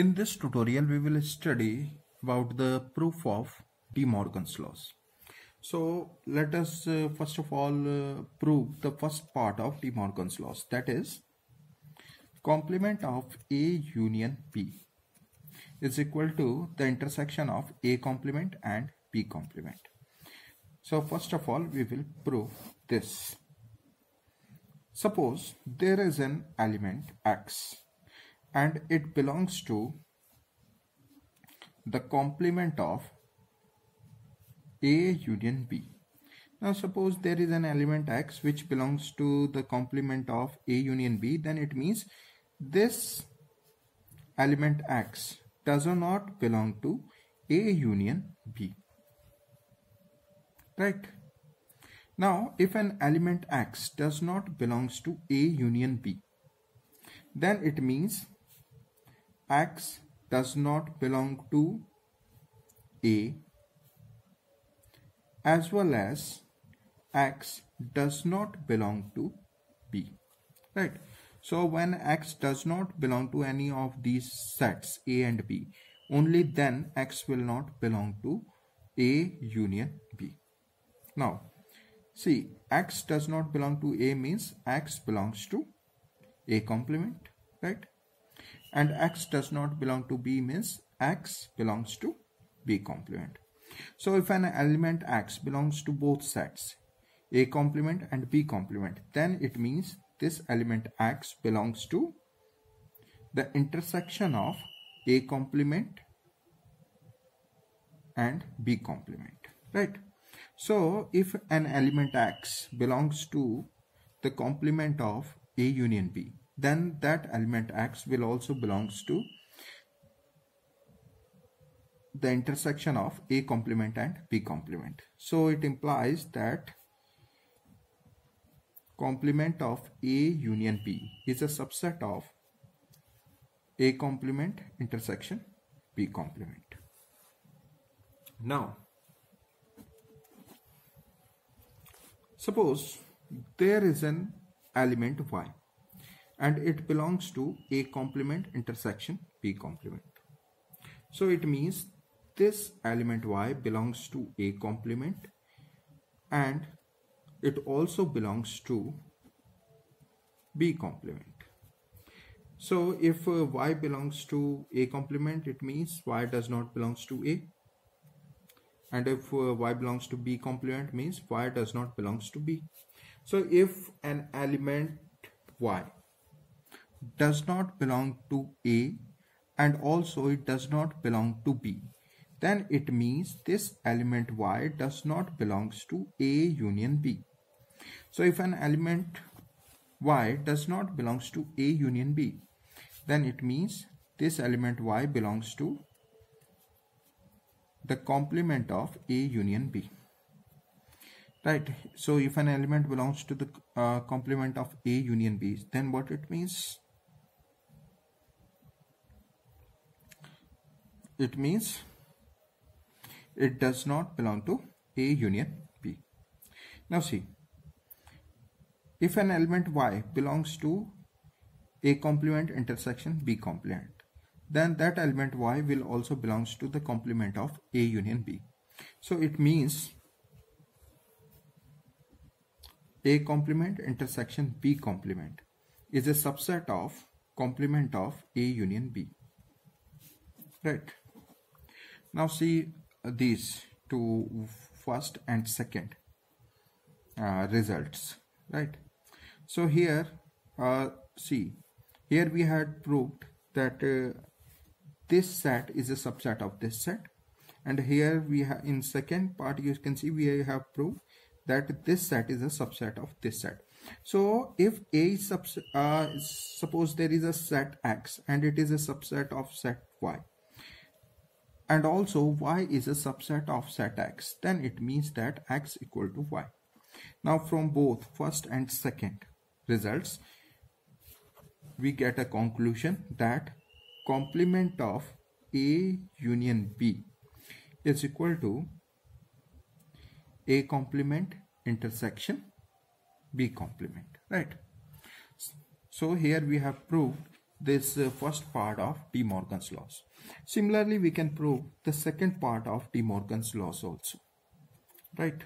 In this tutorial, we will study about the proof of De Morgan's laws. So let us uh, first of all uh, prove the first part of De Morgan's laws that is complement of A union B is equal to the intersection of A complement and B complement. So first of all we will prove this. Suppose there is an element X and it belongs to the complement of A union B. Now suppose there is an element X which belongs to the complement of A union B then it means this element X does not belong to A union B. Right. Now if an element X does not belongs to A union B then it means X does not belong to A as well as X does not belong to B right so when X does not belong to any of these sets A and B only then X will not belong to A union B now see X does not belong to A means X belongs to A complement right and x does not belong to b means x belongs to b complement. So if an element x belongs to both sets a complement and b complement then it means this element x belongs to the intersection of a complement and b complement right so if an element x belongs to the complement of a union b then that element x will also belongs to the intersection of a complement and b complement so it implies that complement of a union b is a subset of a complement intersection b complement now suppose there is an element y and it belongs to A complement intersection B complement. So it means this element Y belongs to A complement and it also belongs to B complement. So if uh, Y belongs to A complement, it means Y does not belongs to A. And if uh, Y belongs to B complement means Y does not belongs to B. So if an element Y does not belong to A and also it does not belong to B then it means this element y does not belongs to A union B. So if an element y does not belongs to A union B then it means this element y belongs to the complement of A union B. Right. So if an element belongs to the uh, complement of A union B then what it means it means it does not belong to A union B. Now see, if an element Y belongs to A complement intersection B complement, then that element Y will also belongs to the complement of A union B. So it means A complement intersection B complement is a subset of complement of A union B. Right now see uh, these two first and second uh, results right so here uh, see here we had proved that uh, this set is a subset of this set and here we have in second part you can see we have proved that this set is a subset of this set so if a uh, suppose there is a set x and it is a subset of set y and also y is a subset of set x then it means that x equal to y now from both first and second results we get a conclusion that complement of a union b is equal to a complement intersection b complement right so here we have proved this uh, first part of De Morgan's laws. Similarly, we can prove the second part of De Morgan's laws also, right?